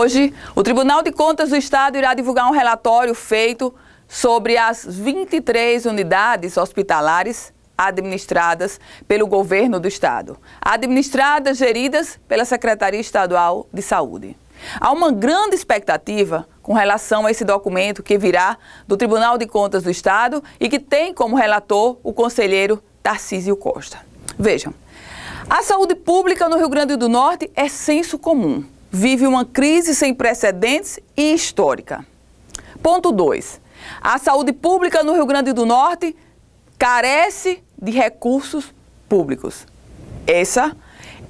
Hoje, o Tribunal de Contas do Estado irá divulgar um relatório feito sobre as 23 unidades hospitalares administradas pelo governo do Estado, administradas, geridas pela Secretaria Estadual de Saúde. Há uma grande expectativa com relação a esse documento que virá do Tribunal de Contas do Estado e que tem como relator o conselheiro Tarcísio Costa. Vejam, a saúde pública no Rio Grande do Norte é senso comum vive uma crise sem precedentes e histórica. Ponto 2. A saúde pública no Rio Grande do Norte carece de recursos públicos. Essa,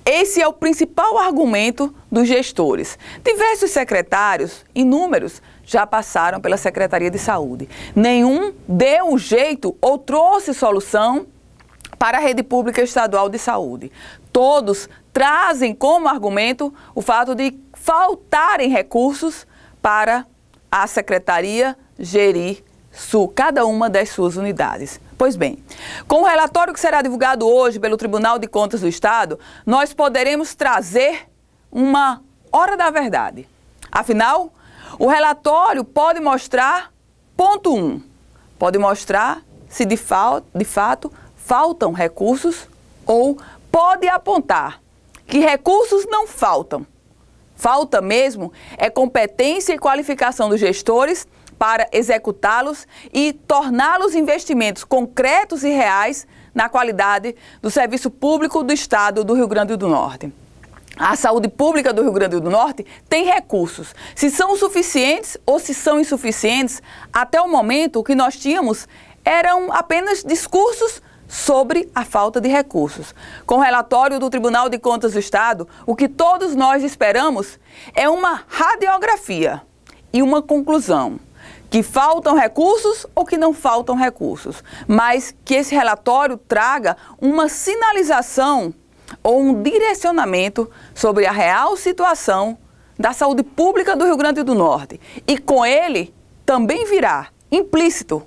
esse é o principal argumento dos gestores. Diversos secretários, inúmeros, já passaram pela Secretaria de Saúde. Nenhum deu um jeito ou trouxe solução para a rede pública estadual de saúde todos trazem como argumento o fato de faltarem recursos para a secretaria gerir su cada uma das suas unidades. Pois bem, com o relatório que será divulgado hoje pelo Tribunal de Contas do Estado, nós poderemos trazer uma hora da verdade. Afinal, o relatório pode mostrar, ponto 1, um, pode mostrar se de, fa de fato faltam recursos ou pode apontar que recursos não faltam. Falta mesmo é competência e qualificação dos gestores para executá-los e torná-los investimentos concretos e reais na qualidade do serviço público do Estado do Rio Grande do Norte. A saúde pública do Rio Grande do Norte tem recursos. Se são suficientes ou se são insuficientes, até o momento o que nós tínhamos eram apenas discursos sobre a falta de recursos. Com o relatório do Tribunal de Contas do Estado, o que todos nós esperamos é uma radiografia e uma conclusão. Que faltam recursos ou que não faltam recursos, mas que esse relatório traga uma sinalização ou um direcionamento sobre a real situação da saúde pública do Rio Grande do Norte. E com ele também virá implícito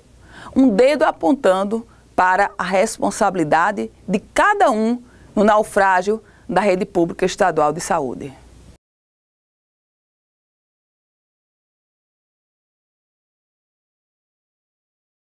um dedo apontando para a responsabilidade de cada um no naufrágio da rede pública estadual de saúde.